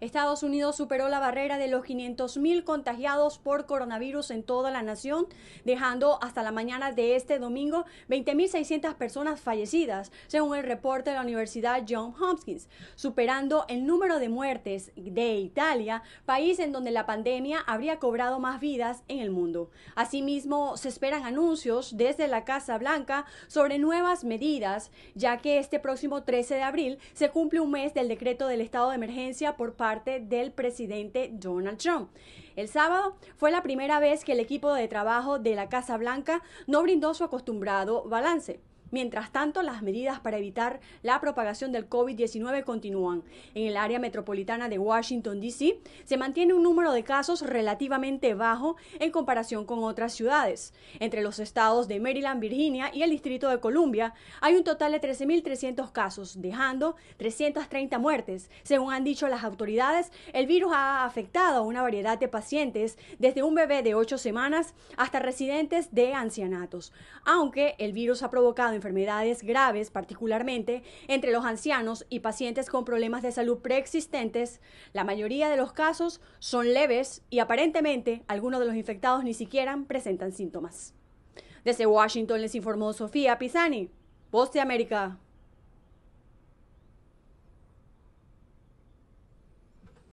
Estados Unidos superó la barrera de los 500.000 contagiados por coronavirus en toda la nación, dejando hasta la mañana de este domingo 20.600 personas fallecidas, según el reporte de la Universidad John Hopkins, superando el número de muertes de Italia, país en donde la pandemia habría cobrado más vidas en el mundo. Asimismo, se esperan anuncios desde la Casa Blanca sobre nuevas medidas, ya que este próximo 13 de abril se cumple un mes del decreto del estado de emergencia por parte del presidente Donald Trump. El sábado fue la primera vez que el equipo de trabajo de la Casa Blanca no brindó su acostumbrado balance. Mientras tanto, las medidas para evitar la propagación del COVID-19 continúan. En el área metropolitana de Washington, D.C., se mantiene un número de casos relativamente bajo en comparación con otras ciudades. Entre los estados de Maryland, Virginia y el Distrito de Columbia, hay un total de 13.300 casos, dejando 330 muertes. Según han dicho las autoridades, el virus ha afectado a una variedad de pacientes, desde un bebé de 8 semanas hasta residentes de ancianatos. Aunque el virus ha provocado enfermedades graves, particularmente entre los ancianos y pacientes con problemas de salud preexistentes, la mayoría de los casos son leves y aparentemente algunos de los infectados ni siquiera presentan síntomas. Desde Washington les informó Sofía Pisani, Voz de América.